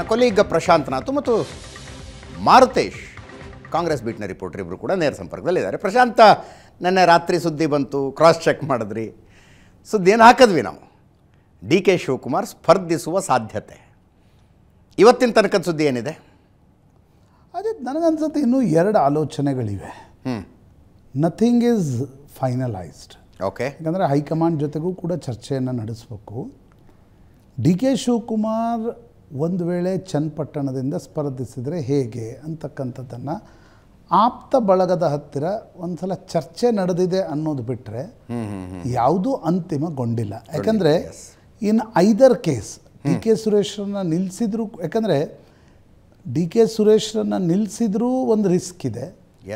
ನನ್ನ ಕೊಲೀಗ ಮತ್ತು ಮಾರುತೇಶ್ ಕಾಂಗ್ರೆಸ್ ಬೀಟ್ನ ರಿಪೋರ್ಟರ್ ಇಬ್ಬರು ಕೂಡ ನೇರ ಸಂಪರ್ಕದಲ್ಲಿದ್ದಾರೆ ಪ್ರಶಾಂತ ನೆನ್ನೆ ರಾತ್ರಿ ಸುದ್ದಿ ಬಂತು ಕ್ರಾಸ್ ಚೆಕ್ ಮಾಡಿದ್ರಿ ಸುದ್ದಿ ಏನು ಹಾಕಿದ್ವಿ ನಾವು ಡಿ ಕೆ ಶಿವಕುಮಾರ್ ಸ್ಪರ್ಧಿಸುವ ಸಾಧ್ಯತೆ ಇವತ್ತಿನ ತನಕದ ಸುದ್ದಿ ಏನಿದೆ ಅದೇ ನನಗನ್ಸುತ್ತೆ ಇನ್ನೂ ಎರಡು ಆಲೋಚನೆಗಳಿವೆ ನಥಿಂಗ್ ಈಸ್ ಫೈನಲೈಸ್ಡ್ ಓಕೆ ಯಾಕಂದರೆ ಹೈಕಮಾಂಡ್ ಜೊತೆಗೂ ಕೂಡ ಚರ್ಚೆಯನ್ನು ನಡೆಸಬೇಕು ಡಿ ಕೆ ಶಿವಕುಮಾರ್ ಒಂದು ವೇಳೆ ಚನ್ನಪಟ್ಟಣದಿಂದ ಸ್ಪರ್ಧಿಸಿದರೆ ಹೇಗೆ ಅಂತಕ್ಕಂಥದ್ದನ್ನು ಆಪ್ತ ಬಳಗದ ಹತ್ತಿರ ಒಂದ್ಸಲ ಚರ್ಚೆ ನಡೆದಿದೆ ಅನ್ನೋದು ಬಿಟ್ಟರೆ ಯಾವುದೂ ಅಂತಿಮಗೊಂಡಿಲ್ಲ ಯಾಕಂದರೆ in either case D K ಸುರೇಶ್ರನ್ನ ನಿಲ್ಲಿಸಿದ್ರು ಯಾಕಂದರೆ ಡಿ ಕೆ ಸುರೇಶ್ರನ್ನ ನಿಲ್ಲಿಸಿದ್ರೂ ಒಂದು ರಿಸ್ಕ್ ಇದೆ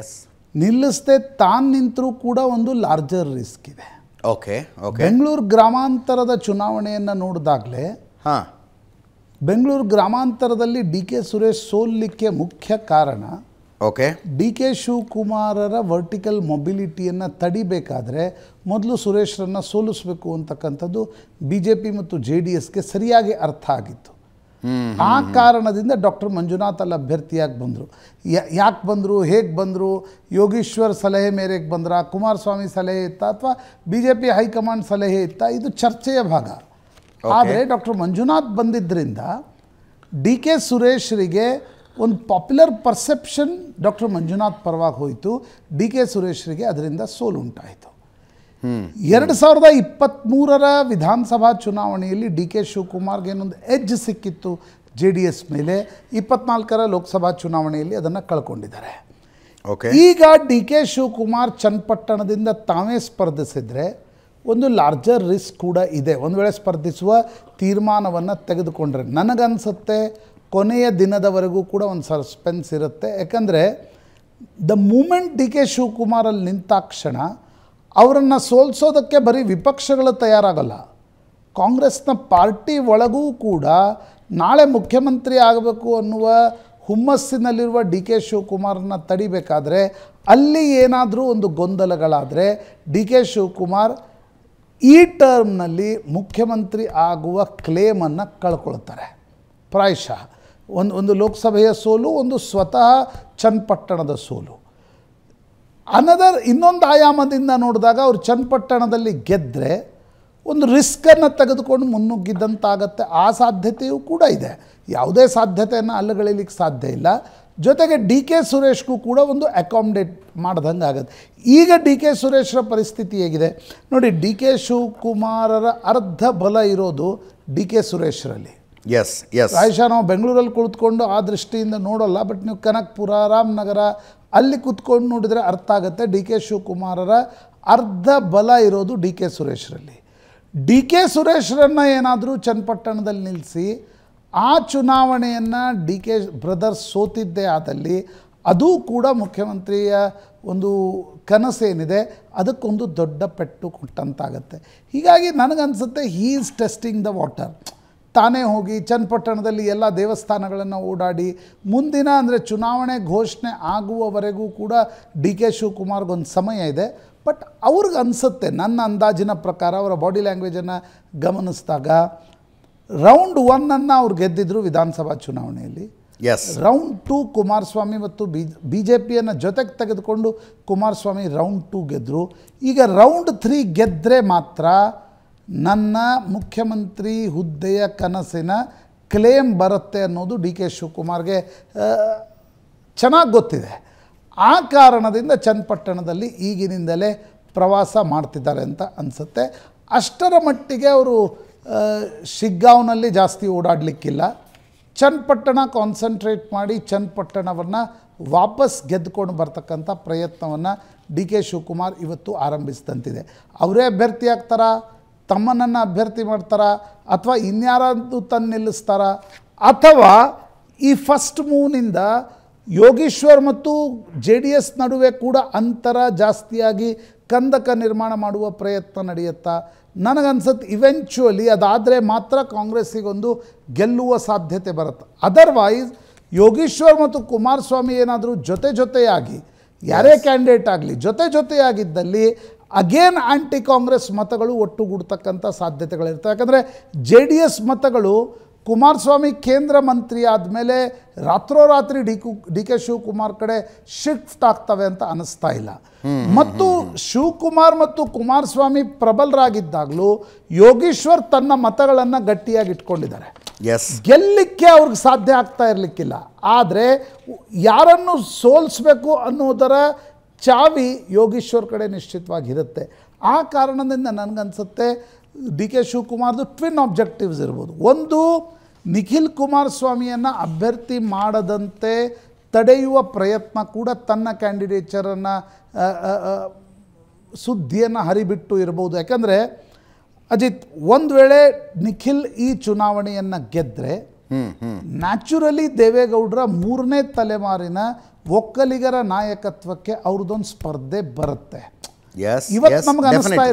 ಎಸ್ ನಿಲ್ಲಿಸದೆ ತಾನು ನಿಂತರೂ ಕೂಡ ಒಂದು ಲಾರ್ಜರ್ ರಿಸ್ಕ್ ಇದೆ ಓಕೆ ಓಕೆ ಬೆಂಗಳೂರು ಗ್ರಾಮಾಂತರದ ಚುನಾವಣೆಯನ್ನು ನೋಡಿದಾಗಲೇ ಹಾಂ ಬೆಂಗಳೂರು ಗ್ರಾಮಾಂತರದಲ್ಲಿ ಡಿ ಕೆ ಸುರೇಶ್ ಸೋಲಿಕ್ಕೆ ಮುಖ್ಯ ಕಾರಣ ಓಕೆ ಡಿ ಕೆ ಶಿವಕುಮಾರರ ವರ್ಟಿಕಲ್ ಮೊಬಿಲಿಟಿಯನ್ನು ತಡಿಬೇಕಾದ್ರೆ ಮೊದಲು ಸುರೇಶ್ರನ್ನು ಸೋಲಿಸಬೇಕು ಅಂತಕ್ಕಂಥದ್ದು ಬಿ ಜೆ ಪಿ ಮತ್ತು ಜೆ ಡಿ ಎಸ್ಗೆ ಸರಿಯಾಗಿ ಅರ್ಥ ಆಗಿತ್ತು ಆ ಕಾರಣದಿಂದ ಡಾಕ್ಟರ್ ಮಂಜುನಾಥ್ ಅಲ್ಲಿ ಅಭ್ಯರ್ಥಿಯಾಗಿ ಬಂದರು ಯಾಕೆ ಬಂದರು ಹೇಗೆ ಬಂದರು ಯೋಗೀಶ್ವರ್ ಸಲಹೆ ಮೇರೆಗೆ ಬಂದ್ರ ಕುಮಾರಸ್ವಾಮಿ ಸಲಹೆ ಇತ್ತ ಅಥವಾ ಬಿ ಜೆ ಪಿ ಹೈಕಮಾಂಡ್ ಸಲಹೆ ಇತ್ತ ಇದು ಚರ್ಚೆಯ ಭಾಗ ಆದರೆ ಡಾಕ್ಟರ್ ಮಂಜುನಾಥ್ ಬಂದಿದ್ದರಿಂದ ಡಿ ಕೆ ಸುರೇಶ್ರಿಗೆ ಒಂದು ಪಾಪ್ಯುಲರ್ ಪರ್ಸೆಪ್ಷನ್ ಡಾಕ್ಟರ್ ಮಂಜುನಾಥ್ ಪರವಾಗಿ ಹೋಯಿತು ಡಿ ಕೆ ಸುರೇಶ್ರಿಗೆ ಅದರಿಂದ ಸೋಲು ಉಂಟಾಯಿತು ಎರಡು ಸಾವಿರದ ಇಪ್ಪತ್ತ್ಮೂರರ ವಿಧಾನಸಭಾ ಚುನಾವಣೆಯಲ್ಲಿ ಡಿ ಕೆ ಶಿವಕುಮಾರ್ಗೆ ಏನೊಂದು ಎಜ್ ಸಿಕ್ಕಿತ್ತು ಜೆ ಡಿ ಎಸ್ ಮೇಲೆ ಇಪ್ಪತ್ನಾಲ್ಕರ ಲೋಕಸಭಾ ಚುನಾವಣೆಯಲ್ಲಿ ಅದನ್ನು ಕಳ್ಕೊಂಡಿದ್ದಾರೆ ಓಕೆ ಈಗ ಡಿ ಕೆ ಶಿವಕುಮಾರ್ ಚನ್ನಪಟ್ಟಣದಿಂದ ತಾವೇ ಸ್ಪರ್ಧಿಸಿದರೆ ಒಂದು ಲಾರ್ಜರ್ ರಿಸ್ಕ್ ಕೂಡ ಇದೆ ಒಂದು ವೇಳೆ ಸ್ಪರ್ಧಿಸುವ ತೀರ್ಮಾನವನ್ನು ತೆಗೆದುಕೊಂಡ್ರೆ ನನಗನ್ಸುತ್ತೆ ಕೊನೆಯ ದಿನದವರೆಗೂ ಕೂಡ ಒಂದು ಸಸ್ಪೆನ್ಸ್ ಇರುತ್ತೆ ಯಾಕಂದರೆ ದ ಮೂಮೆಂಟ್ ಡಿ ಕೆ ಶಿವಕುಮಾರಲ್ಲಿ ನಿಂತಾಕ್ಷಣ ಅವರನ್ನು ಸೋಲ್ಸೋದಕ್ಕೆ ಬರೀ ವಿಪಕ್ಷಗಳು ತಯಾರಾಗಲ್ಲ ಕಾಂಗ್ರೆಸ್ನ ಪಾರ್ಟಿ ಒಳಗೂ ಕೂಡ ನಾಳೆ ಮುಖ್ಯಮಂತ್ರಿ ಆಗಬೇಕು ಅನ್ನುವ ಹುಮ್ಮಸ್ಸಿನಲ್ಲಿರುವ ಡಿ ಕೆ ಶಿವಕುಮಾರನ್ನ ತಡಿಬೇಕಾದರೆ ಅಲ್ಲಿ ಏನಾದರೂ ಒಂದು ಗೊಂದಲಗಳಾದರೆ ಡಿ ಕೆ ಶಿವಕುಮಾರ್ ಈ ಟರ್ಮ್ನಲ್ಲಿ ಮುಖ್ಯಮಂತ್ರಿ ಆಗುವ ಕ್ಲೇಮನ್ನು ಕಳ್ಕೊಳ್ತಾರೆ ಪ್ರಾಯಶಃ ಒಂದು ಒಂದು ಲೋಕಸಭೆಯ ಸೋಲು ಒಂದು ಸ್ವತಃ ಚನ್ನಪಟ್ಟಣದ ಸೋಲು ಅನದರ್ ಇನ್ನೊಂದು ಆಯಾಮದಿಂದ ನೋಡಿದಾಗ ಅವರು ಚನ್ನಪಟ್ಟಣದಲ್ಲಿ ಗೆದ್ದರೆ ಒಂದು ರಿಸ್ಕನ್ನು ತೆಗೆದುಕೊಂಡು ಮುನ್ನುಗ್ಗಿದ್ದಂತಾಗತ್ತೆ ಆ ಸಾಧ್ಯತೆಯೂ ಕೂಡ ಇದೆ ಯಾವುದೇ ಸಾಧ್ಯತೆಯನ್ನು ಅಲ್ಲಗಳಿಲಿಕ್ಕೆ ಸಾಧ್ಯ ಇಲ್ಲ ಜೊತೆಗೆ ಡಿ ಕೆ ಸುರೇಶ್ಗೂ ಕೂಡ ಒಂದು ಅಕಾಮಡೇಟ್ ಮಾಡ್ದಂಗೆ ಆಗುತ್ತೆ ಈಗ ಡಿ ಕೆ ಸುರೇಶ್ರ ಪರಿಸ್ಥಿತಿ ಹೇಗಿದೆ ನೋಡಿ ಡಿ ಕೆ ಶಿವಕುಮಾರರ ಅರ್ಧ ಬಲ ಇರೋದು ಡಿ ಕೆ ಸುರೇಶ್ರಲ್ಲಿ ಎಸ್ ಎಸ್ ಆಯುಷಾ ನಾವು ಬೆಂಗಳೂರಲ್ಲಿ ಕುಳಿತುಕೊಂಡು ಆ ದೃಷ್ಟಿಯಿಂದ ನೋಡೋಲ್ಲ ಬಟ್ ನೀವು ಕನಕ್ಪುರ ರಾಮನಗರ ಅಲ್ಲಿ ಕುತ್ಕೊಂಡು ನೋಡಿದರೆ ಅರ್ಥ ಆಗುತ್ತೆ ಡಿ ಕೆ ಶಿವಕುಮಾರರ ಅರ್ಧ ಬಲ ಇರೋದು ಡಿ ಕೆ ಸುರೇಶ್ರಲ್ಲಿ ಡಿ ಕೆ ಸುರೇಶ್ರನ್ನು ಏನಾದರೂ ಚನ್ನಪಟ್ಟಣದಲ್ಲಿ ನಿಲ್ಲಿಸಿ ಆ ಚುನಾವಣೆಯನ್ನು ಡಿ ಕೆ ಬ್ರದರ್ಸ್ ಸೋತಿದ್ದೇ ಆದಲ್ಲಿ ಅದೂ ಕೂಡ ಮುಖ್ಯಮಂತ್ರಿಯ ಒಂದು ಕನಸೇನಿದೆ ಅದಕ್ಕೊಂದು ದೊಡ್ಡ ಪೆಟ್ಟು ಕೊಟ್ಟಂತಾಗತ್ತೆ ಹೀಗಾಗಿ ನನಗನ್ಸುತ್ತೆ he is testing the water ತಾನೇ ಹೋಗಿ ಚನ್ನಪಟ್ಟಣದಲ್ಲಿ ಎಲ್ಲ ದೇವಸ್ಥಾನಗಳನ್ನು ಓಡಾಡಿ ಮುಂದಿನ ಅಂದರೆ ಚುನಾವಣೆ ಘೋಷಣೆ ಆಗುವವರೆಗೂ ಕೂಡ ಡಿ ಕೆ ಶಿವಕುಮಾರ್ಗೊಂದು ಸಮಯ ಇದೆ ಬಟ್ ಅವ್ರಿಗೆ ಅನಿಸುತ್ತೆ ನನ್ನ ಅಂದಾಜಿನ ಪ್ರಕಾರ ಅವರ ಬಾಡಿ ಲ್ಯಾಂಗ್ವೇಜನ್ನು ಗಮನಿಸಿದಾಗ ರೌಂಡ್ ಒನ್ನನ್ನು ಅವ್ರು ಗೆದ್ದಿದ್ರು ವಿಧಾನಸಭಾ ಚುನಾವಣೆಯಲ್ಲಿ ಎಸ್ ರೌಂಡ್ ಟು ಕುಮಾರಸ್ವಾಮಿ ಮತ್ತು ಬಿ ಬಿ ಜೆ ಪಿಯನ್ನು ಜೊತೆಗೆ ತೆಗೆದುಕೊಂಡು ಕುಮಾರಸ್ವಾಮಿ ರೌಂಡ್ ಟೂ ಗೆದ್ದರು ಈಗ ರೌಂಡ್ ತ್ರೀ ಗೆದ್ದರೆ ಮಾತ್ರ ನನ್ನ ಮುಖ್ಯಮಂತ್ರಿ ಹುದ್ದೆಯ ಕನಸಿನ ಕ್ಲೇಮ್ ಬರುತ್ತೆ ಅನ್ನೋದು ಡಿ ಕೆ ಶಿವಕುಮಾರ್ಗೆ ಚೆನ್ನಾಗಿ ಗೊತ್ತಿದೆ ಆ ಕಾರಣದಿಂದ ಚನ್ನಪಟ್ಟಣದಲ್ಲಿ ಈಗಿನಿಂದಲೇ ಪ್ರವಾಸ ಮಾಡ್ತಿದ್ದಾರೆ ಅಂತ ಅನಿಸುತ್ತೆ ಅಷ್ಟರ ಮಟ್ಟಿಗೆ ಅವರು ಶಿಗ್ಗಾವ್ನಲ್ಲಿ ಜಾಸ್ತಿ ಓಡಾಡಲಿಕ್ಕಿಲ್ಲ ಚನ್ನಪಟ್ಟಣ ಕಾನ್ಸಂಟ್ರೇಟ್ ಮಾಡಿ ಚನ್ನಪಟ್ಟಣವನ್ನು ವಾಪಸ್ ಗೆದ್ದುಕೊಂಡು ಬರ್ತಕ್ಕಂಥ ಪ್ರಯತ್ನವನ್ನು ಡಿ ಕೆ ಶಿವಕುಮಾರ್ ಇವತ್ತು ಆರಂಭಿಸಿದಂತಿದೆ ಅವರೇ ಅಭ್ಯರ್ಥಿ ಆಗ್ತಾರಾ ತಮ್ಮನನ್ನು ಅಭ್ಯರ್ಥಿ ಮಾಡ್ತಾರಾ ಅಥವಾ ಇನ್ಯಾರದ್ದು ತನ್ನ ನಿಲ್ಲಿಸ್ತಾರಾ ಅಥವಾ ಈ ಫಸ್ಟ್ ಮೂವ್ನಿಂದ ಯೋಗೇಶ್ವರ್ ಮತ್ತು ಜೆ ಡಿ ಎಸ್ ನಡುವೆ ಕೂಡ ಅಂತರ ಜಾಸ್ತಿಯಾಗಿ ಕಂದಕ ನಿರ್ಮಾಣ ಮಾಡುವ ಪ್ರಯತ್ನ ನಡೆಯುತ್ತಾ ನನಗನ್ಸುತ್ತೆ ಇವೆಂಚುವಲಿ ಅದಾದರೆ ಮಾತ್ರ ಕಾಂಗ್ರೆಸ್ಸಿಗೊಂದು ಗೆಲ್ಲುವ ಸಾಧ್ಯತೆ ಬರುತ್ತೆ ಅದರ್ವೈಸ್ ಯೋಗೀಶ್ವರ್ ಮತ್ತು ಕುಮಾರಸ್ವಾಮಿ ಏನಾದರೂ ಜೊತೆ ಜೊತೆಯಾಗಿ ಯಾರೇ ಕ್ಯಾಂಡಿಡೇಟ್ ಆಗಲಿ ಜೊತೆ ಜೊತೆಯಾಗಿದ್ದಲ್ಲಿ ಅಗೇನ್ ಆ್ಯಂಟಿ ಕಾಂಗ್ರೆಸ್ ಮತಗಳು ಒಟ್ಟುಗೂಡ್ತಕ್ಕಂಥ ಸಾಧ್ಯತೆಗಳಿರ್ತವೆ ಯಾಕಂದರೆ ಜೆ ಡಿ ಎಸ್ ಮತಗಳು ಕುಮಾರಸ್ವಾಮಿ ಕೇಂದ್ರ ಮಂತ್ರಿ ಆದಮೇಲೆ ರಾತ್ರೋರಾತ್ರಿ ಡಿ ಕು ಡಿ ಕೆ ಶಿವಕುಮಾರ್ ಕಡೆ ಶಿಫ್ಟ್ ಆಗ್ತವೆ ಅಂತ ಅನ್ನಿಸ್ತಾ ಇಲ್ಲ ಮತ್ತು ಶಿವಕುಮಾರ್ ಮತ್ತು ಕುಮಾರಸ್ವಾಮಿ ಪ್ರಬಲರಾಗಿದ್ದಾಗಲೂ ಯೋಗೀಶ್ವರ್ ತನ್ನ ಮತಗಳನ್ನು ಗಟ್ಟಿಯಾಗಿ ಇಟ್ಕೊಂಡಿದ್ದಾರೆ ಎಸ್ ಗೆಲ್ಲಿಕ್ಕೆ ಅವ್ರಿಗೆ ಸಾಧ್ಯ ಆಗ್ತಾ ಇರಲಿಕ್ಕಿಲ್ಲ ಆದರೆ ಯಾರನ್ನು ಸೋಲಿಸ್ಬೇಕು ಅನ್ನೋದರ ಚಾವಿ ಯೋಗೀಶ್ವರ್ ಕಡೆ ನಿಶ್ಚಿತವಾಗಿ ಇರುತ್ತೆ ಆ ಕಾರಣದಿಂದ ನನಗನ್ಸುತ್ತೆ ಡಿ ಕೆ ಶಿವಕುಮಾರ್ದು ಟ್ವಿನ್ ಆಬ್ಜೆಕ್ಟಿವ್ಸ್ ಇರ್ಬೋದು ಒಂದು ನಿಖಿಲ್ ಕುಮಾರಸ್ವಾಮಿಯನ್ನು ಅಭ್ಯರ್ಥಿ ಮಾಡದಂತೆ ತಡೆಯುವ ಪ್ರಯತ್ನ ಕೂಡ ತನ್ನ ಕ್ಯಾಂಡಿಡೇಚರನ್ನು ಸುದ್ದಿಯನ್ನು ಹರಿಬಿಟ್ಟು ಇರಬಹುದು ಯಾಕಂದರೆ ಅಜಿತ್ ಒಂದು ವೇಳೆ ನಿಖಿಲ್ ಈ ಚುನಾವಣೆಯನ್ನು ಗೆದ್ದರೆ ನ್ಯಾಚುರಲಿ ದೇವೇಗೌಡರ ಮೂರನೇ ತಲೆಮಾರಿನ ಒಕ್ಕಲಿಗರ ನಾಯಕತ್ವಕ್ಕೆ ಅವ್ರದ್ದೊಂದು ಸ್ಪರ್ಧೆ ಬರುತ್ತೆ ಇವತ್ತು ನಮ್ಗೆ ಅನಿಸ್ತಾ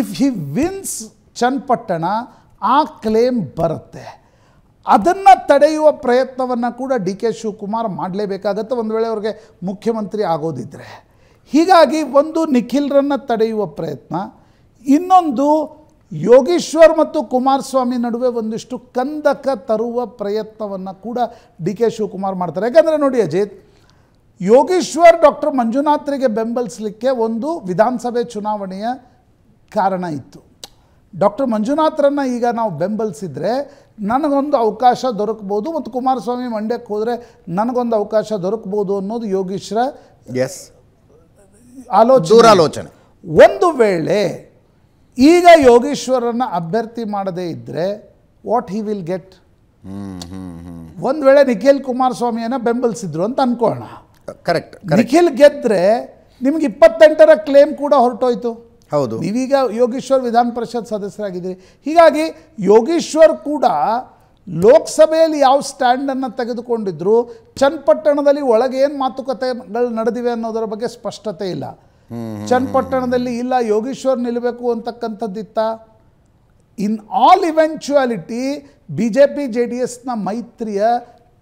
ಇಫ್ ಹಿ ವಿನ್ಸ್ ಚನ್ನಪಟ್ಟಣ ಆ ಕ್ಲೇಮ್ ಬರುತ್ತೆ ಅದನ್ನು ತಡೆಯುವ ಪ್ರಯತ್ನವನ್ನು ಕೂಡ ಡಿ ಕೆ ಶಿವಕುಮಾರ್ ಮಾಡಲೇಬೇಕಾಗತ್ತೆ ಒಂದು ವೇಳೆ ಅವ್ರಿಗೆ ಮುಖ್ಯಮಂತ್ರಿ ಆಗೋದಿದ್ದರೆ ಹೀಗಾಗಿ ಒಂದು ನಿಖಿಲ್ರನ್ನು ತಡೆಯುವ ಪ್ರಯತ್ನ ಇನ್ನೊಂದು ಯೋಗೀಶ್ವರ್ ಮತ್ತು ಕುಮಾರಸ್ವಾಮಿ ನಡುವೆ ಒಂದಿಷ್ಟು ಕಂದಕ ತರುವ ಪ್ರಯತ್ನವನ್ನು ಕೂಡ ಡಿ ಕೆ ಶಿವಕುಮಾರ್ ಮಾಡ್ತಾರೆ ಯಾಕಂದರೆ ನೋಡಿ ಅಜಿತ್ ಯೋಗೀಶ್ವರ್ ಡಾಕ್ಟರ್ ಮಂಜುನಾಥ್ರಿಗೆ ಬೆಂಬಲಿಸಲಿಕ್ಕೆ ಒಂದು ವಿಧಾನಸಭೆ ಚುನಾವಣೆಯ ಕಾರಣ ಇತ್ತು ಡಾಕ್ಟರ್ ಮಂಜುನಾಥರನ್ನು ಈಗ ನಾವು ಬೆಂಬಲಿಸಿದರೆ ನನಗೊಂದು ಅವಕಾಶ ದೊರಕ್ಬೋದು ಮತ್ತು ಕುಮಾರಸ್ವಾಮಿ ಮಂಡ್ಯಕ್ಕೆ ಹೋದರೆ ನನಗೊಂದು ಅವಕಾಶ ದೊರಕ್ಬೋದು ಅನ್ನೋದು ಯೋಗೀಶ್ವರ ಎಸ್ ಆಲೋಚನೆ ಒಂದು ವೇಳೆ ಈಗ ಯೋಗೀಶ್ವರನ್ನು ಅಭ್ಯರ್ಥಿ ಮಾಡದೇ ಇದ್ದರೆ ವಾಟ್ ಹಿ ವಿಲ್ ಗೆಟ್ ಒಂದು ವೇಳೆ ನಿಖಿಲ್ ಕುಮಾರಸ್ವಾಮಿಯನ್ನು ಬೆಂಬಲಿಸಿದ್ರು ಅಂತ ಅನ್ಕೋಣ ಕರೆಕ್ಟ್ ನಿಖಿಲ್ ಗೆದ್ದರೆ ನಿಮ್ಗೆ ಇಪ್ಪತ್ತೆಂಟರ ಕ್ಲೇಮ್ ಕೂಡ ಹೊರಟೋಯ್ತು ಹೌದು ನೀವೀಗ ಯೋಗೇಶ್ವರ್ ವಿಧಾನ ಪರಿಷತ್ ಸದಸ್ಯರಾಗಿದ್ದೀರಿ ಹೀಗಾಗಿ ಯೋಗೇಶ್ವರ್ ಕೂಡ ಲೋಕಸಭೆಯಲ್ಲಿ ಯಾವ ಸ್ಟ್ಯಾಂಡನ್ನು ತೆಗೆದುಕೊಂಡಿದ್ರು ಚನ್ನಪಟ್ಟಣದಲ್ಲಿ ಒಳಗೆ ಏನು ಮಾತುಕತೆಗಳು ನಡೆದಿವೆ ಅನ್ನೋದರ ಬಗ್ಗೆ ಸ್ಪಷ್ಟತೆ ಇಲ್ಲ ಚನ್ನಪಟ್ಟಣದಲ್ಲಿ ಇಲ್ಲ ಯೋಗೇಶ್ವರ್ ನಿಲ್ಲಬೇಕು ಅಂತಕ್ಕಂಥದ್ದಿತ್ತ in all eventuality B J P J D ಎಸ್ನ ಮೈತ್ರಿಯ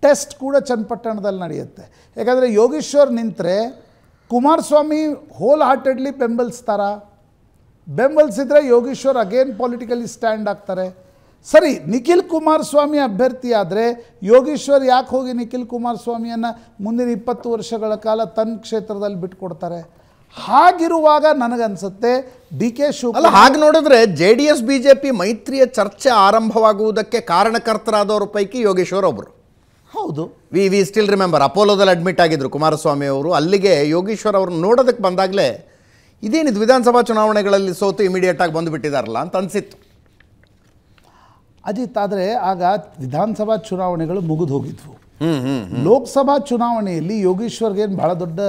ಟೆಸ್ಟ್ ಕೂಡ ಚನ್ನಪಟ್ಟಣದಲ್ಲಿ ನಡೆಯುತ್ತೆ ಯಾಕಂದರೆ ಯೋಗೇಶ್ವರ್ ನಿಂತರೆ ಕುಮಾರಸ್ವಾಮಿ ಹೋಲ್ ಹಾರ್ಟೆಡ್ಲಿ ಬೆಂಬಲಿಸ್ತಾರಾ ಬೆಂಬಲಿಸಿದ್ರೆ ಯೋಗೇಶ್ವರ್ ಅಗೇನ್ ಪೊಲಿಟಿಕಲಿ ಸ್ಟ್ಯಾಂಡ್ ಆಗ್ತಾರೆ ಸರಿ ನಿಖಿಲ್ ಕುಮಾರಸ್ವಾಮಿ ಅಭ್ಯರ್ಥಿ ಆದರೆ ಯೋಗೇಶ್ವರ್ ಯಾಕೆ ಹೋಗಿ ನಿಖಿಲ್ ಕುಮಾರಸ್ವಾಮಿಯನ್ನು ಮುಂದಿನ ಇಪ್ಪತ್ತು ವರ್ಷಗಳ ಕಾಲ ತನ್ನ ಕ್ಷೇತ್ರದಲ್ಲಿ ಬಿಟ್ಕೊಡ್ತಾರೆ ಹಾಗಿರುವಾಗ ನನಗನ್ಸುತ್ತೆ ಡಿ ಕೆ ಅಲ್ಲ ಹಾಗೆ ನೋಡಿದ್ರೆ J D S B J P ಮೈತ್ರಿಯ ಚರ್ಚೆ ಆರಂಭವಾಗುವುದಕ್ಕೆ ಕಾರಣಕರ್ತರಾದವರ ಪೈಕಿ ಯೋಗೇಶ್ವರ್ ಒಬ್ಬರು ಹೌದು ವಿ ವಿ ಸ್ಟಿಲ್ ರಿಮೆಂಬರ್ ಅಪೋಲೋದಲ್ಲಿ ಅಡ್ಮಿಟ್ ಆಗಿದ್ರು ಕುಮಾರಸ್ವಾಮಿ ಅವರು ಅಲ್ಲಿಗೆ ಯೋಗೇಶ್ವರ್ ಅವ್ರನ್ನ ನೋಡೋದಕ್ಕೆ ಬಂದಾಗಲೇ ಇದೇನಿದು ವಿಧಾನಸಭಾ ಚುನಾವಣೆಗಳಲ್ಲಿ ಸೋತು ಇಮಿಡಿಯೇಟಾಗಿ ಬಂದುಬಿಟ್ಟಿದಾರಲ್ಲ ಅಂತ ಅನಿಸಿತ್ತು ಅಜಿತ್ ಆದರೆ ಆಗ ವಿಧಾನಸಭಾ ಚುನಾವಣೆಗಳು ಮುಗಿದು ಹೋಗಿದ್ವು ಲೋಕಸಭಾ ಚುನಾವಣೆಯಲ್ಲಿ ಏನು ಬಹಳ ದೊಡ್ಡ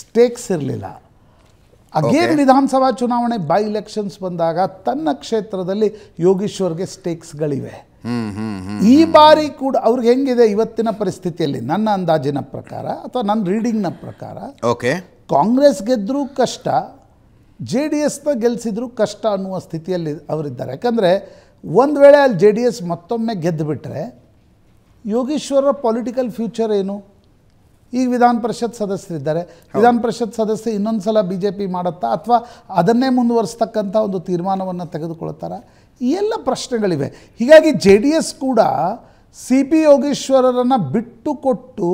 ಸ್ಟೇಕ್ಸ್ ಇರಲಿಲ್ಲ ಅಗೇನ್ ವಿಧಾನಸಭಾ ಚುನಾವಣೆ ಬೈ ಇಲೆಕ್ಷನ್ಸ್ ಬಂದಾಗ ತನ್ನ ಕ್ಷೇತ್ರದಲ್ಲಿ ಯೋಗೇಶ್ವರ್ಗೆ ಸ್ಟೇಕ್ಸ್ಗಳಿವೆ ಈ ಬಾರಿ ಕೂಡ ಅವ್ರಿಗೆ ಹೆಂಗಿದೆ ಇವತ್ತಿನ ಪರಿಸ್ಥಿತಿಯಲ್ಲಿ ನನ್ನ ಅಂದಾಜಿನ ಪ್ರಕಾರ ಅಥವಾ ನನ್ನ ರೀಡಿಂಗ್ನ ಪ್ರಕಾರ ಓಕೆ ಕಾಂಗ್ರೆಸ್ ಗೆದ್ದರೂ ಕಷ್ಟ ಜೆ ಡಿ ಎಸ್ನ ಗೆಲ್ಲಿಸಿದ್ರು ಕಷ್ಟ ಅನ್ನುವ ಸ್ಥಿತಿಯಲ್ಲಿ ಅವರಿದ್ದಾರೆ ಯಾಕಂದರೆ ಒಂದು ವೇಳೆ ಅಲ್ಲಿ ಜೆ ಡಿ ಎಸ್ ಮತ್ತೊಮ್ಮೆ ಗೆದ್ದುಬಿಟ್ರೆ ಯೋಗೀಶ್ವರರ ಪೊಲಿಟಿಕಲ್ ಫ್ಯೂಚರ್ ಏನು ಈಗ ವಿಧಾನ ಪರಿಷತ್ ಸದಸ್ಯರಿದ್ದಾರೆ ವಿಧಾನ ಪರಿಷತ್ ಸದಸ್ಯ ಇನ್ನೊಂದು ಸಲ ಬಿ ಜೆ ಪಿ ಮಾಡುತ್ತಾ ಅಥವಾ ಅದನ್ನೇ ಮುಂದುವರಿಸ್ತಕ್ಕಂಥ ಒಂದು ತೀರ್ಮಾನವನ್ನು ಈ ಎಲ್ಲ ಪ್ರಶ್ನೆಗಳಿವೆ ಹೀಗಾಗಿ ಜೆ ಡಿ ಎಸ್ ಕೂಡ ಸಿ ಪಿ ಯೋಗೀಶ್ವರರನ್ನು ಬಿಟ್ಟುಕೊಟ್ಟು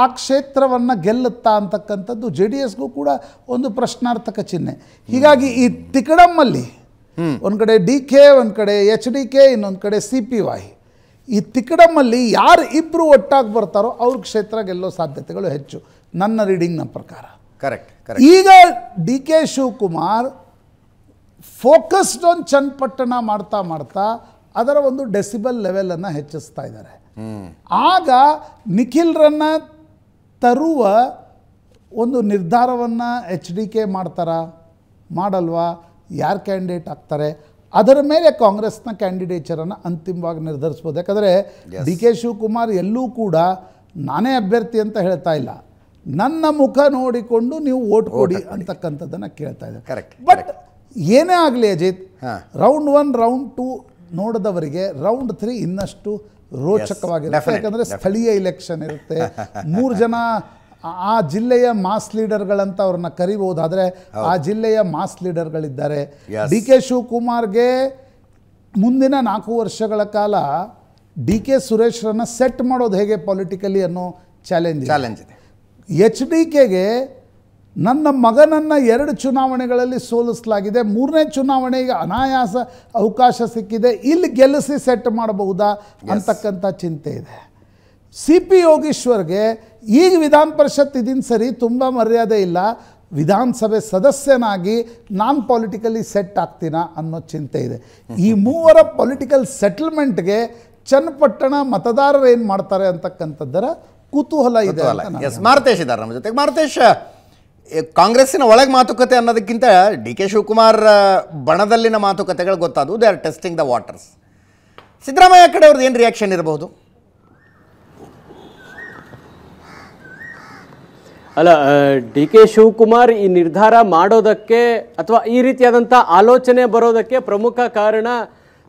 ಆ ಕ್ಷೇತ್ರವನ್ನು ಗೆಲ್ಲುತ್ತಾ ಅಂತಕ್ಕಂಥದ್ದು ಜೆ ಡಿ ಎಸ್ಗೂ ಕೂಡ ಒಂದು ಪ್ರಶ್ನಾರ್ಥಕ ಚಿಹ್ನೆ ಹೀಗಾಗಿ ಈ ತಿಕಡಮ್ಮಲ್ಲಿ ಒಂದು ಕಡೆ ಡಿ ಕೆ ಒಂದು ಕಡೆ ಎಚ್ ಡಿ ಕೆ ಇನ್ನೊಂದು ಕಡೆ ಸಿ ಪಿ ವೈ ಈ ತಿಕಡಮ್ಮಲ್ಲಿ ಯಾರು ಇಬ್ಬರು ಒಟ್ಟಾಗಿ ಬರ್ತಾರೋ ಅವ್ರ ಕ್ಷೇತ್ರ ಗೆಲ್ಲೋ ಸಾಧ್ಯತೆಗಳು ಹೆಚ್ಚು ನನ್ನ ರೀಡಿಂಗ್ನ ಪ್ರಕಾರ ಕರೆಕ್ಟ್ ಈಗ D K Shivakumar focused on Channapatna ಮಾಡ್ತಾ ಮಾಡ್ತಾ ಅದರ ಒಂದು ಡೆಸಿಬಲ್ ಲೆವೆಲನ್ನು ಹೆಚ್ಚಿಸ್ತಾ ಇದ್ದಾರೆ ಆಗ ನಿಖಿಲ್ರನ್ನ ತರುವ ಒಂದು ನಿರ್ಧಾರವನ್ನು ಎಚ್ ಡಿ ಕೆ ಮಾಡ್ತಾರಾ ಮಾಡಲ್ವಾ ಯಾರು ಕ್ಯಾಂಡಿಡೇಟ್ ಆಗ್ತಾರೆ ಅದರ ಮೇಲೆ ಕಾಂಗ್ರೆಸ್ನ ಕ್ಯಾಂಡಿಡೇಚರನ್ನು ಅಂತಿಮವಾಗಿ ನಿರ್ಧರಿಸ್ಬೋದು ಯಾಕಂದರೆ ಡಿ ಕೆ ಶಿವಕುಮಾರ್ ಎಲ್ಲೂ ಕೂಡ ನಾನೇ ಅಭ್ಯರ್ಥಿ ಅಂತ ಹೇಳ್ತಾ ಇಲ್ಲ ನನ್ನ ಮುಖ ನೋಡಿಕೊಂಡು ನೀವು ಓಟ್ ಕೊಡಿ ಅಂತಕ್ಕಂಥದ್ದನ್ನು ಕೇಳ್ತಾ ಇದ್ದಾರೆ ಕರೆಕ್ಟ್ ಬಟ್ ಏನೇ ಆಗಲಿ Ajit round one round two ನೋಡಿದವರಿಗೆ ರೌಂಡ್ ತ್ರೀ ಇನ್ನಷ್ಟು ರೋಚಕವಾಗಿರುತ್ತೆ ಯಾಕಂದ್ರೆ ಸ್ಥಳೀಯ ಇಲೆಕ್ಷನ್ ಇರುತ್ತೆ ಮೂರು ಜನ ಆ ಜಿಲ್ಲೆಯ ಮಾಸ್ ಲೀಡರ್ಗಳಂತ ಅವ್ರನ್ನ ಕರಿಬಹುದಾದ್ರೆ ಆ ಜಿಲ್ಲೆಯ ಮಾಸ್ ಲೀಡರ್ಗಳಿದ್ದಾರೆ ಡಿ ಕೆ ಶಿವಕುಮಾರ್ಗೆ ಮುಂದಿನ ನಾಲ್ಕು ವರ್ಷಗಳ ಕಾಲ ಡಿ ಕೆ ಸುರೇಶ್ರನ್ನ ಸೆಟ್ ಮಾಡೋದು ಹೇಗೆ ಪೊಲಿಟಿಕಲಿ ಅನ್ನೋ ಚಾಲೆಂಜ್ ಚಾಲೆಂಜ್ ಇದೆ ಎಚ್ ಡಿ ಕೆಗೆ ನನ್ನ ಮಗನನ್ನು ಎರಡು ಚುನಾವಣೆಗಳಲ್ಲಿ ಸೋಲಿಸಲಾಗಿದೆ ಮೂರನೇ ಚುನಾವಣೆಗೆ ಅನಾಯಾಸ ಅವಕಾಶ ಸಿಕ್ಕಿದೆ ಇಲ್ಲಿ ಗೆಲ್ಲಿಸಿ ಸೆಟ್ ಮಾಡಬಹುದಾ ಅಂತಕ್ಕಂಥ ಚಿಂತೆ ಇದೆ ಸಿ ಪಿ ಯೋಗೀಶ್ವರ್ಗೆ ಈಗ ವಿಧಾನ ಪರಿಷತ್ ಇದನ್ನು ಸರಿ ತುಂಬ ಮರ್ಯಾದೆ ಇಲ್ಲ ವಿಧಾನಸಭೆ ಸದಸ್ಯನಾಗಿ ನಾನು ಪೊಲಿಟಿಕಲಿ ಸೆಟ್ ಆಗ್ತೀನ ಅನ್ನೋ ಚಿಂತೆ ಇದೆ ಈ ಮೂವರ ಪೊಲಿಟಿಕಲ್ ಸೆಟಲ್ಮೆಂಟ್ಗೆ ಚನ್ನಪಟ್ಟಣ ಮತದಾರರು ಏನು ಮಾಡ್ತಾರೆ ಅಂತಕ್ಕಂಥದ್ದರ ಕುತೂಹಲ ಇದೆ ಮಾರುತೇಶ್ ಇದ್ದಾರೆ ನಮ್ಮ ಜೊತೆಗೆ ಮಾರುತೇಶ್ ಕಾಂಗ್ರೆಸ್ಸಿನ ಒಳಗೆ ಮಾತುಕತೆ ಅನ್ನೋದಕ್ಕಿಂತ ಡಿ ಕೆ ಶಿವಕುಮಾರ್ ಬಣದಲ್ಲಿನ ಮಾತುಕತೆಗಳು ಗೊತ್ತಾದವು they are testing the waters Siddaramaiah ಕಡೆ ಅವ್ರದ್ದು ಏನು ರಿಯಾಕ್ಷನ್ ಇರಬಹುದು ಅಲ್ಲ ಡಿ ಕೆ ಶಿವಕುಮಾರ್ ಈ ನಿರ್ಧಾರ ಮಾಡೋದಕ್ಕೆ ಅಥವಾ ಈ ರೀತಿಯಾದಂಥ ಆಲೋಚನೆ ಬರೋದಕ್ಕೆ ಪ್ರಮುಖ ಕಾರಣ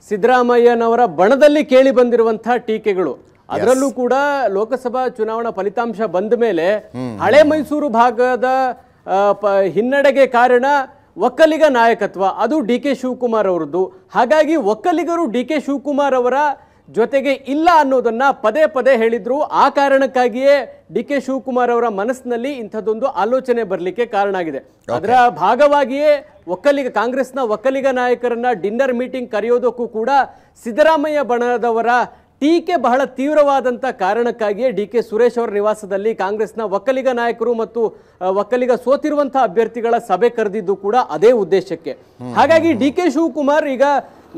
ಸಿದ್ದರಾಮಯ್ಯನವರ ಬಣದಲ್ಲಿ ಕೇಳಿ ಬಂದಿರುವಂಥ ಟೀಕೆಗಳು ಅದರಲ್ಲೂ ಕೂಡ ಲೋಕಸಭಾ ಚುನಾವಣಾ ಫಲಿತಾಂಶ ಬಂದ ಮೇಲೆ ಹಳೆ ಮೈಸೂರು ಭಾಗದ ಪ ಹಿನ್ನಡೆಗೆ ಕಾರಣ ಒಕ್ಕಲಿಗ ನಾಯಕತ್ವ ಅದು ಡಿ ಕೆ ಶಿವಕುಮಾರ್ ಅವರದ್ದು ಹಾಗಾಗಿ ಒಕ್ಕಲಿಗರು ಡಿ ಕೆ ಶಿವಕುಮಾರ್ ಅವರ ಜೊತೆಗೆ ಇಲ್ಲ ಅನ್ನೋದನ್ನು ಪದೇ ಪದೇ ಹೇಳಿದರು ಆ ಕಾರಣಕ್ಕಾಗಿಯೇ ಡಿ ಕೆ ಶಿವಕುಮಾರ್ ಅವರ ಮನಸ್ಸಿನಲ್ಲಿ ಇಂಥದ್ದೊಂದು ಆಲೋಚನೆ ಬರಲಿಕ್ಕೆ ಕಾರಣ ಆಗಿದೆ ಅದರ ಭಾಗವಾಗಿಯೇ ಒಕ್ಕಲಿಗ ಕಾಂಗ್ರೆಸ್ನ ಒಕ್ಕಲಿಗ ನಾಯಕರನ್ನ ಡಿನ್ನರ್ ಮೀಟಿಂಗ್ ಕರೆಯೋದಕ್ಕೂ ಕೂಡ ಸಿದ್ದರಾಮಯ್ಯ ಬಣದವರ ಟೀಕೆ ಬಹಳ ತೀವ್ರವಾದಂಥ ಕಾರಣಕ್ಕಾಗಿಯೇ ಡಿ ಕೆ ಸುರೇಶ್ ಅವರ ನಿವಾಸದಲ್ಲಿ ಕಾಂಗ್ರೆಸ್ನ ಒಕ್ಕಲಿಗ ನಾಯಕರು ಮತ್ತು ಒಕ್ಕಲಿಗ ಸೋತಿರುವಂತಹ ಅಭ್ಯರ್ಥಿಗಳ ಸಭೆ ಕರೆದಿದ್ದು ಕೂಡ ಅದೇ ಉದ್ದೇಶಕ್ಕೆ ಹಾಗಾಗಿ ಡಿ ಕೆ ಶಿವಕುಮಾರ್ ಈಗ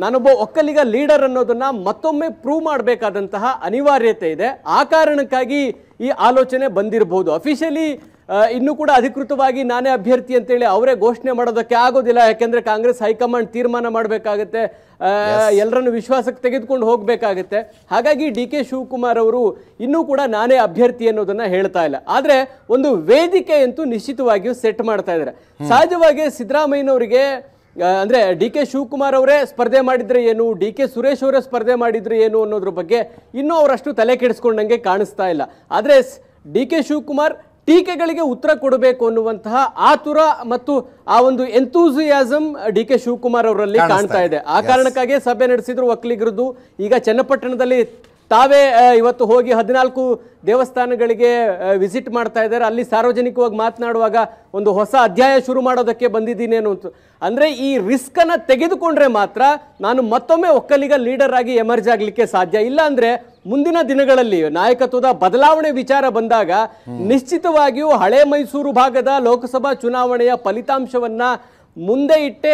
ನಾನೊಬ್ಬ ಒಕ್ಕಲಿಗ ಲೀಡರ್ ಅನ್ನೋದನ್ನ ಮತ್ತೊಮ್ಮೆ ಪ್ರೂವ್ ಮಾಡಬೇಕಾದಂತಹ ಅನಿವಾರ್ಯತೆ ಇದೆ ಆ ಕಾರಣಕ್ಕಾಗಿ ಈ ಆಲೋಚನೆ ಬಂದಿರಬಹುದು ಅಫಿಷಿಯಲಿ ಇನ್ನೂ ಕೂಡ ಅಧಿಕೃತವಾಗಿ ನಾನೇ ಅಭ್ಯರ್ಥಿ ಅಂತೇಳಿ ಅವರೇ ಘೋಷಣೆ ಮಾಡೋದಕ್ಕೆ ಆಗೋದಿಲ್ಲ ಯಾಕೆಂದರೆ ಕಾಂಗ್ರೆಸ್ ಹೈಕಮಾಂಡ್ ತೀರ್ಮಾನ ಮಾಡಬೇಕಾಗತ್ತೆ ಎಲ್ಲರನ್ನು ವಿಶ್ವಾಸಕ್ಕೆ ತೆಗೆದುಕೊಂಡು ಹೋಗಬೇಕಾಗತ್ತೆ ಹಾಗಾಗಿ ಡಿ ಕೆ ಶಿವಕುಮಾರ್ ಅವರು ಇನ್ನೂ ಕೂಡ ನಾನೇ ಅಭ್ಯರ್ಥಿ ಅನ್ನೋದನ್ನು ಹೇಳ್ತಾ ಇಲ್ಲ ಆದರೆ ಒಂದು ವೇದಿಕೆ ಅಂತೂ ನಿಶ್ಚಿತವಾಗಿಯೂ ಸೆಟ್ ಮಾಡ್ತಾ ಇದ್ದಾರೆ ಸಹಜವಾಗಿ ಸಿದ್ದರಾಮಯ್ಯನವರಿಗೆ ಅಂದ್ರೆ ಡಿ ಕೆ ಶಿವಕುಮಾರ್ ಅವರೇ ಸ್ಪರ್ಧೆ ಮಾಡಿದ್ರೆ ಏನು ಡಿ ಕೆ ಸುರೇಶ್ ಅವರೇ ಸ್ಪರ್ಧೆ ಮಾಡಿದ್ರೆ ಏನು ಅನ್ನೋದ್ರ ಬಗ್ಗೆ ಇನ್ನೂ ಅವರಷ್ಟು ತಲೆ ಕೆಡಿಸ್ಕೊಂಡಂಗೆ ಕಾಣಿಸ್ತಾ ಇಲ್ಲ ಆದರೆ ಡಿ ಕೆ ಶಿವಕುಮಾರ್ ಟೀಕೆಗಳಿಗೆ ಉತ್ತರ ಕೊಡಬೇಕು ಅನ್ನುವಂತಹ ಆತುರ ಮತ್ತು ಆ ಒಂದು ಎಂಥೂಸಿಯಾಸಮ್ ಡಿ ಕೆ ಶಿವಕುಮಾರ್ ಅವರಲ್ಲಿ ಕಾಣ್ತಾ ಇದೆ ಆ ಕಾರಣಕ್ಕಾಗಿ ಸಭೆ ನಡೆಸಿದ್ರು ಒಕ್ಕಲಿಗರದ್ದು ಈಗ ಚನ್ನಪಟ್ಟಣದಲ್ಲಿ ತಾವೇ ಇವತ್ತು ಹೋಗಿ ಹದಿನಾಲ್ಕು ದೇವಸ್ಥಾನಗಳಿಗೆ ವಿಸಿಟ್ ಮಾಡ್ತಾ ಇದ್ದಾರೆ ಅಲ್ಲಿ ಸಾರ್ವಜನಿಕವಾಗಿ ಮಾತನಾಡುವಾಗ ಒಂದು ಹೊಸ ಅಧ್ಯಾಯ ಶುರು ಮಾಡೋದಕ್ಕೆ ಬಂದಿದ್ದೀನಿ ಅನ್ನುವಂಥ ಅಂದರೆ ಈ ರಿಸ್ಕನ್ನು ತೆಗೆದುಕೊಂಡ್ರೆ ಮಾತ್ರ ನಾನು ಮತ್ತೊಮ್ಮೆ ಒಕ್ಕಲಿಗ ಲೀಡರ್ ಆಗಿ ಎಮರ್ಜ್ ಆಗಲಿಕ್ಕೆ ಸಾಧ್ಯ ಇಲ್ಲ ಅಂದರೆ ಮುಂದಿನ ದಿನಗಳಲ್ಲಿ ನಾಯಕತ್ವದ ಬದಲಾವಣೆ ವಿಚಾರ ಬಂದಾಗ ನಿಶ್ಚಿತವಾಗಿಯೂ ಹಳೆ ಮೈಸೂರು ಭಾಗದ ಲೋಕಸಭಾ ಚುನಾವಣೆಯ ಫಲಿತಾಂಶವನ್ನ ಮುಂದೆ ಇಟ್ಟೆ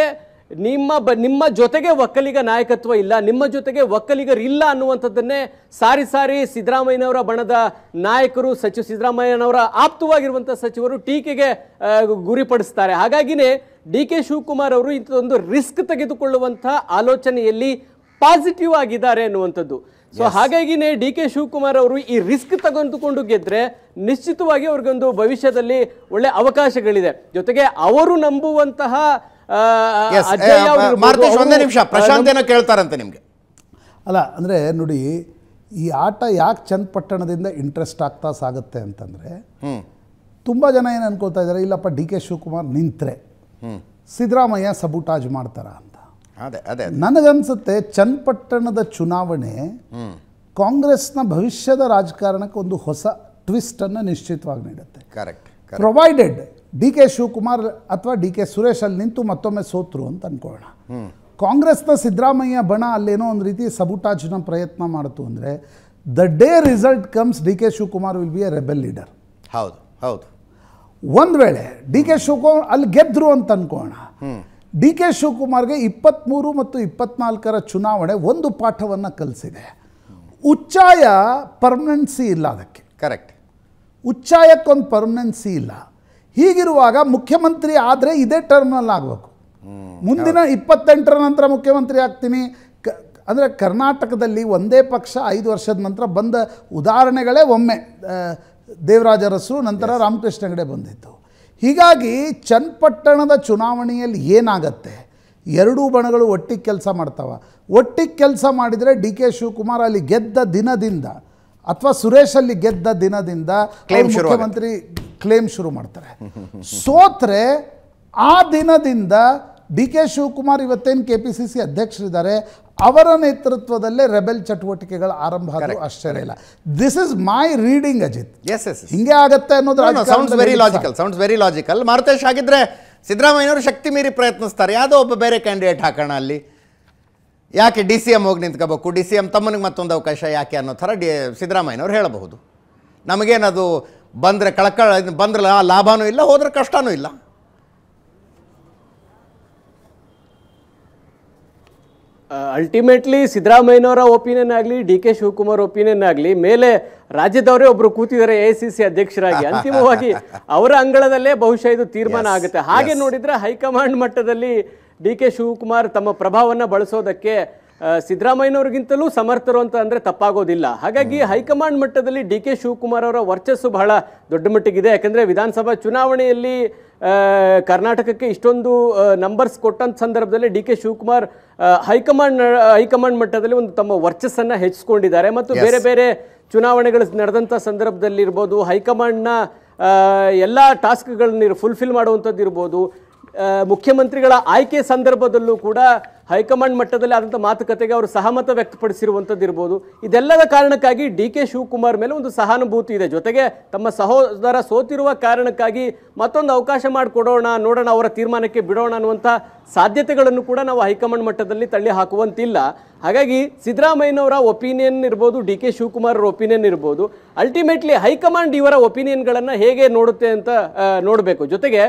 ನಿಮ್ಮ ಬ ನಿಮ್ಮ ಜೊತೆಗೆ ಒಕ್ಕಲಿಗ ನಾಯಕತ್ವ ಇಲ್ಲ ನಿಮ್ಮ ಜೊತೆಗೆ ಒಕ್ಕಲಿಗರಿಲ್ಲ ಅನ್ನುವಂಥದ್ದನ್ನೇ ಸಾರಿ ಸಾರಿ ಸಿದ್ದರಾಮಯ್ಯನವರ ಬಣದ ನಾಯಕರು ಸಚಿವ ಸಿದ್ದರಾಮಯ್ಯನವರ ಆಪ್ತವಾಗಿರುವಂಥ ಸಚಿವರು ಟೀಕೆಗೆ ಗುರಿಪಡಿಸ್ತಾರೆ ಹಾಗಾಗಿನೇ ಡಿ ಕೆ ಶಿವಕುಮಾರ್ ಅವರು ಇಂಥದ್ದೊಂದು ರಿಸ್ಕ್ ತೆಗೆದುಕೊಳ್ಳುವಂಥ ಆಲೋಚನೆಯಲ್ಲಿ ಪಾಸಿಟಿವ್ ಆಗಿದ್ದಾರೆ ಅನ್ನುವಂಥದ್ದು ಸೊ ಹಾಗಾಗಿನೇ ಡಿ ಕೆ ಶಿವಕುಮಾರ್ ಅವರು ಈ ರಿಸ್ಕ್ ತಗೊಂಡುಕೊಂಡು ಗೆದ್ರೆ ನಿಶ್ಚಿತವಾಗಿ ಅವ್ರಿಗೊಂದು ಭವಿಷ್ಯದಲ್ಲಿ ಒಳ್ಳೆ ಅವಕಾಶಗಳಿದೆ ಜೊತೆಗೆ ಅವರು ನಂಬುವಂತಹ ನಿಮಿಷ ಪ್ರಶಾಂತ್ ಏನೋ ಕೇಳ್ತಾರಂತೆ ನಿಮ್ಗೆ ಅಲ್ಲ ಅಂದ್ರೆ ನೋಡಿ ಈ ಆಟ ಯಾಕೆ ಪಟ್ಟಣದಿಂದ ಇಂಟ್ರೆಸ್ಟ್ ಆಗ್ತಾ ಸಾಗುತ್ತೆ ಅಂತಂದ್ರೆ ತುಂಬಾ ಜನ ಏನು ಅನ್ಕೋತಾ ಇದಾರೆ ಇಲ್ಲಪ್ಪ ಡಿ ಕೆ ಶಿವಕುಮಾರ್ ನಿಂತ್ರೆ ಸಿದ್ದರಾಮಯ್ಯ ಸಬೂಟಾಜ್ ಮಾಡ್ತಾರ ಅದೇ ಅದೇ ನನಗನ್ಸುತ್ತೆ ಚನ್ನಪಟ್ಟಣದ ಚುನಾವಣೆ ಕಾಂಗ್ರೆಸ್ನ ಭವಿಷ್ಯದ ರಾಜಕಾರಣಕ್ಕೆ ಒಂದು ಹೊಸ ಅನ್ನು ನಿಶ್ಚಿತವಾಗಿ ನೀಡುತ್ತೆ correct provided D K Shivakumar ಅಥವಾ ಡಿ ಕೆ ಸುರೇಶ್ ಅಲ್ಲಿ ನಿಂತು ಮತ್ತೊಮ್ಮೆ ಸೋತ್ರು ಅಂತ ಅನ್ಕೊಳ್ಳೋಣ ಕಾಂಗ್ರೆಸ್ನ ಸಿದ್ದರಾಮಯ್ಯ ಬಣ ಅಲ್ಲೇನೋ ಒಂದು ರೀತಿ ಸಬುಟಾಜ್ನ ಪ್ರಯತ್ನ ಮಾಡಿತು ಅಂದರೆ the day result comes D K Shivakumar will be a rebel leader ಹೌದು ಹೌದು ಒಂದು ವೇಳೆ ಡಿ ಕೆ ಶಿವಕುಮಾರ್ ಅಲ್ಲಿ ಗೆದ್ದರು ಅಂತ ಅನ್ಕೋಣ ಡಿ ಕೆ ಶಿವಕುಮಾರ್ಗೆ ಇಪ್ಪತ್ತ್ಮೂರು ಮತ್ತು ಇಪ್ಪತ್ತ್ನಾಲ್ಕರ ಚುನಾವಣೆ ಒಂದು ಪಾಠವನ್ನು ಕಲಿಸಿದೆ ಉಚ್ಚಾಯ ಪರ್ಮನೆನ್ಸಿ ಇಲ್ಲ ಅದಕ್ಕೆ ಕರೆಕ್ಟ್ ಉಚ್ಚಾಯಕ್ಕೊಂದು ಪರ್ಮನೆನ್ಸಿ ಇಲ್ಲ ಹೀಗಿರುವಾಗ ಮುಖ್ಯಮಂತ್ರಿ ಆದರೆ ಇದೇ ಟರ್ಮ್ನಲ್ಲಿ ಆಗಬೇಕು ಮುಂದಿನ ಇಪ್ಪತ್ತೆಂಟರ ನಂತರ ಮುಖ್ಯಮಂತ್ರಿ ಆಗ್ತೀನಿ ಕ ಅಂದರೆ ಕರ್ನಾಟಕದಲ್ಲಿ ಒಂದೇ ಪಕ್ಷ ಐದು ವರ್ಷದ ನಂತರ ಬಂದ ಉದಾಹರಣೆಗಳೇ ಒಮ್ಮೆ ದೇವರಾಜರಸು ನಂತರ ರಾಮಕೃಷ್ಣ ಹೆಗಡೆ ಬಂದಿತ್ತು ಹೀಗಾಗಿ ಚನ್ನಪಟ್ಟಣದ ಚುನಾವಣೆಯಲ್ಲಿ ಏನಾಗತ್ತೆ ಎರಡೂ ಬಣಗಳು ಒಟ್ಟಿಗೆ ಕೆಲಸ ಮಾಡ್ತಾವ ಒಟ್ಟಿಗೆ ಕೆಲಸ ಮಾಡಿದರೆ ಡಿ ಕೆ ಶಿವಕುಮಾರ್ ಅಲ್ಲಿ ಗೆದ್ದ ದಿನದಿಂದ ಅಥವಾ ಸುರೇಶ್ ಅಲ್ಲಿ ಗೆದ್ದ ದಿನದಿಂದ ಮುಖ್ಯಮಂತ್ರಿ ಕ್ಲೇಮ್ ಶುರು ಮಾಡ್ತಾರೆ ಸೋತ್ರೆ ಆ ದಿನದಿಂದ ಡಿ ಕೆ ಶಿವಕುಮಾರ್ ಇವತ್ತೇನು ಕೆ ಪಿ ಸಿ ಸಿ ಅಧ್ಯಕ್ಷರಿದ್ದಾರೆ ಅವರ ನೇತೃತ್ವದಲ್ಲೇ ರೆಬೆಲ್ ಚಟುವಟಿಕೆಗಳು ಆರಂಭ ಆದರೂ ಆಶ್ಚರ್ಯ ಇಲ್ಲ this is my reading Ajit yes yes ಹಿಂಗೆ ಆಗುತ್ತೆ ಅನ್ನೋದು sounds very logical sounds very logical Marutesh ಆಗಿದ್ರೆ ಸಿದ್ದರಾಮಯ್ಯನವರು ಶಕ್ತಿ ಮೀರಿ ಪ್ರಯತ್ನಿಸ್ತಾರೆ ಯಾವುದೋ ಒಬ್ಬ ಬೇರೆ ಕ್ಯಾಂಡಿಡೇಟ್ ಹಾಕೋಣ ಅಲ್ಲಿ ಯಾಕೆ ಡಿ ಸಿ ಎಂ ಹೋಗಿ ನಿಂತ್ಕೋಬೇಕು ಡಿ ಸಿ ಎಂ ತಮ್ಮನಿಗೆ ಮತ್ತೊಂದು ಅವಕಾಶ ಯಾಕೆ ಅನ್ನೋ ಥರ ಡಿ ಸಿದ್ದರಾಮಯ್ಯನವ್ರು ಹೇಳಬಹುದು ನಮಗೇನದು ಬಂದರೆ ಕಳಕಳ ಬಂದ್ರೆ ಲಾಭನೂ ಇಲ್ಲ ಹೋದ್ರೆ ಕಷ್ಟವೂ ಇಲ್ಲ ಅಲ್ಟಿಮೇಟ್ಲಿ ಸಿದ್ದರಾಮಯ್ಯನವರ ಒಪಿನಿಯನ್ ಆಗಲಿ ಡಿ ಕೆ ಶಿವಕುಮಾರ್ ಒಪಿನಿಯನ್ ಆಗಲಿ ಮೇಲೆ ರಾಜ್ಯದವರೇ ಒಬ್ರು ಕೂತಿದ್ದಾರೆ ಎ ಸಿ ಸಿ ಅಧ್ಯಕ್ಷರಾಗಿ ಅಂತಿಮವಾಗಿ ಅವರ ಅಂಗಳದಲ್ಲೇ ಬಹುಶಃ ಇದು ತೀರ್ಮಾನ ಆಗುತ್ತೆ ಹಾಗೆ ನೋಡಿದರೆ ಹೈಕಮಾಂಡ್ ಮಟ್ಟದಲ್ಲಿ ಡಿ ಕೆ ಶಿವಕುಮಾರ್ ತಮ್ಮ ಪ್ರಭಾವವನ್ನು ಬಳಸೋದಕ್ಕೆ ಸಿದ್ದರಾಮಯ್ಯನವ್ರಿಗಿಂತಲೂ ಸಮರ್ಥರು ಅಂತ ಅಂದರೆ ತಪ್ಪಾಗೋದಿಲ್ಲ ಹಾಗಾಗಿ ಹೈಕಮಾಂಡ್ ಮಟ್ಟದಲ್ಲಿ ಡಿ ಕೆ ಶಿವಕುಮಾರ್ ಅವರ ವರ್ಚಸ್ಸು ಬಹಳ ದೊಡ್ಡ ಮಟ್ಟಿಗಿದೆ ಯಾಕಂದರೆ ವಿಧಾನಸಭಾ ಚುನಾವಣೆಯಲ್ಲಿ ಕರ್ನಾಟಕಕ್ಕೆ ಇಷ್ಟೊಂದು ನಂಬರ್ಸ್ ಕೊಟ್ಟಂಥ ಸಂದರ್ಭದಲ್ಲಿ D K Shivakumar high command high command ಮಟ್ಟದಲ್ಲಿ ಒಂದು ತಮ್ಮ ವರ್ಚಸ್ಸನ್ನು ಹೆಚ್ಚಿಸ್ಕೊಂಡಿದ್ದಾರೆ ಮತ್ತು ಬೇರೆ ಬೇರೆ ಚುನಾವಣೆಗಳು ನಡೆದಂಥ ಸಂದರ್ಭದಲ್ಲಿರ್ಬೋದು ಹೈಕಮಾಂಡ್ನ ಎಲ್ಲ ಟಾಸ್ಕ್ಗಳನ್ನ ಫುಲ್ಫಿಲ್ ಮಾಡುವಂಥದ್ದು ಇರ್ಬೋದು ಮುಖ್ಯಮಂತ್ರಿಗಳ ಆಯ್ಕೆ ಸಂದರ್ಭದಲ್ಲೂ ಕೂಡ ಹೈಕಮಾಂಡ್ ಮಟ್ಟದಲ್ಲಿ ಆದಂಥ ಮಾತುಕತೆಗೆ ಅವರು ಸಹಮತ ವ್ಯಕ್ತಪಡಿಸಿರುವಂಥದ್ದು ಇರ್ಬೋದು ಇದೆಲ್ಲದ ಕಾರಣಕ್ಕಾಗಿ ಡಿ ಕೆ ಶಿವಕುಮಾರ್ ಮೇಲೆ ಒಂದು ಸಹಾನುಭೂತಿ ಇದೆ ಜೊತೆಗೆ ತಮ್ಮ ಸಹೋದರ ಸೋತಿರುವ ಕಾರಣಕ್ಕಾಗಿ ಮತ್ತೊಂದು ಅವಕಾಶ ಮಾಡಿಕೊಡೋಣ ನೋಡೋಣ ಅವರ ತೀರ್ಮಾನಕ್ಕೆ ಬಿಡೋಣ ಅನ್ನುವಂಥ ಸಾಧ್ಯತೆಗಳನ್ನು ಕೂಡ ನಾವು ಹೈಕಮಾಂಡ್ ಮಟ್ಟದಲ್ಲಿ ತಳ್ಳಿ ಹಾಕುವಂತಿಲ್ಲ ಹಾಗಾಗಿ ಸಿದ್ದರಾಮಯ್ಯನವರ ಒಪಿನಿಯನ್ ಇರ್ಬೋದು ಡಿ ಕೆ ಶಿವಕುಮಾರ್ ಅವರ ಒಪಿನಿಯನ್ ಇರ್ಬೋದು ಅಲ್ಟಿಮೇಟ್ಲಿ ಹೈಕಮಾಂಡ್ ಇವರ ಒಪಿನಿಯನ್ಗಳನ್ನು ಹೇಗೆ ನೋಡುತ್ತೆ ಅಂತ ನೋಡಬೇಕು ಜೊತೆಗೆ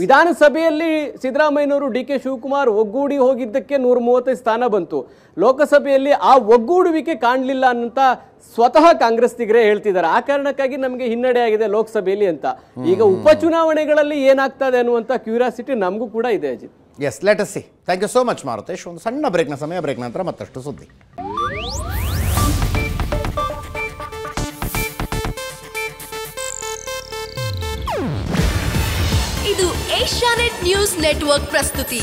ವಿಧಾನಸಭೆಯಲ್ಲಿ ಸಿದ್ದರಾಮಯ್ಯನವರು ಡಿ ಕೆ ಶಿವಕುಮಾರ್ ಒಗ್ಗೂಡಿ ಹೋಗಿದ್ದಕ್ಕೆ ನೂರ ಮೂವತ್ತೈದು ಸ್ಥಾನ ಬಂತು ಲೋಕಸಭೆಯಲ್ಲಿ ಆ ಒಗ್ಗೂಡುವಿಕೆ ಕಾಣಲಿಲ್ಲ ಅನ್ನಂತ ಸ್ವತಃ ಕಾಂಗ್ರೆಸ್ಸಿಗರೇ ಹೇಳ್ತಿದ್ದಾರೆ ಆ ಕಾರಣಕ್ಕಾಗಿ ನಮಗೆ ಹಿನ್ನಡೆ ಆಗಿದೆ ಲೋಕಸಭೆಯಲ್ಲಿ ಅಂತ ಈಗ ಉಪಚುನಾವಣೆಗಳಲ್ಲಿ ಚುನಾವಣೆಗಳಲ್ಲಿ ಏನಾಗ್ತದೆ ಅನ್ನುವಂಥ ಕ್ಯೂರಿಯಾಸಿಟಿ ನಮಗೂ ಕೂಡ ಇದೆ Ajit yes let see thank you so much Marutesh ಒಂದು ಸಣ್ಣ ಬ್ರೇಕ್ನ ಸಮಯ ಬ್ರೇಕ್ ನಂತರ ಮತ್ತಷ್ಟು ಸುದ್ದಿ ಇದು ಏಷ್ಯಾನೆಟ್ ನ್ಯೂಸ್ ನೆಟ್ವರ್ಕ್ ಪ್ರಸ್ತುತಿ